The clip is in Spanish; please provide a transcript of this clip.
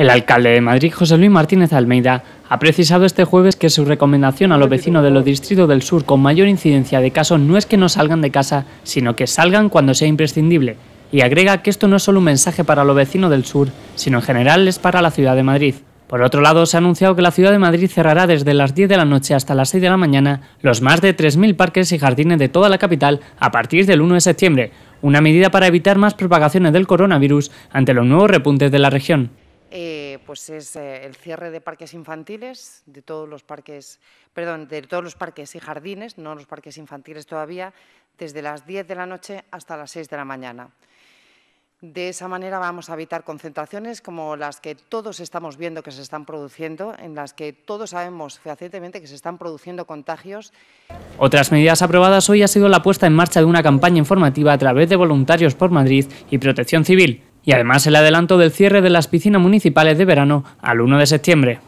El alcalde de Madrid, José Luis Martínez Almeida, ha precisado este jueves que su recomendación a los vecinos de los distritos del sur con mayor incidencia de casos no es que no salgan de casa, sino que salgan cuando sea imprescindible, y agrega que esto no es solo un mensaje para los vecinos del sur, sino en general es para la ciudad de Madrid. Por otro lado, se ha anunciado que la ciudad de Madrid cerrará desde las 10 de la noche hasta las 6 de la mañana los más de 3.000 parques y jardines de toda la capital a partir del 1 de septiembre, una medida para evitar más propagaciones del coronavirus ante los nuevos repuntes de la región pues es eh, el cierre de parques infantiles, de todos los parques, perdón, de todos los parques y jardines, no los parques infantiles todavía, desde las 10 de la noche hasta las 6 de la mañana. De esa manera vamos a evitar concentraciones como las que todos estamos viendo que se están produciendo, en las que todos sabemos fehacientemente que se están produciendo contagios. Otras medidas aprobadas hoy ha sido la puesta en marcha de una campaña informativa a través de Voluntarios por Madrid y Protección Civil y además el adelanto del cierre de las piscinas municipales de verano al 1 de septiembre.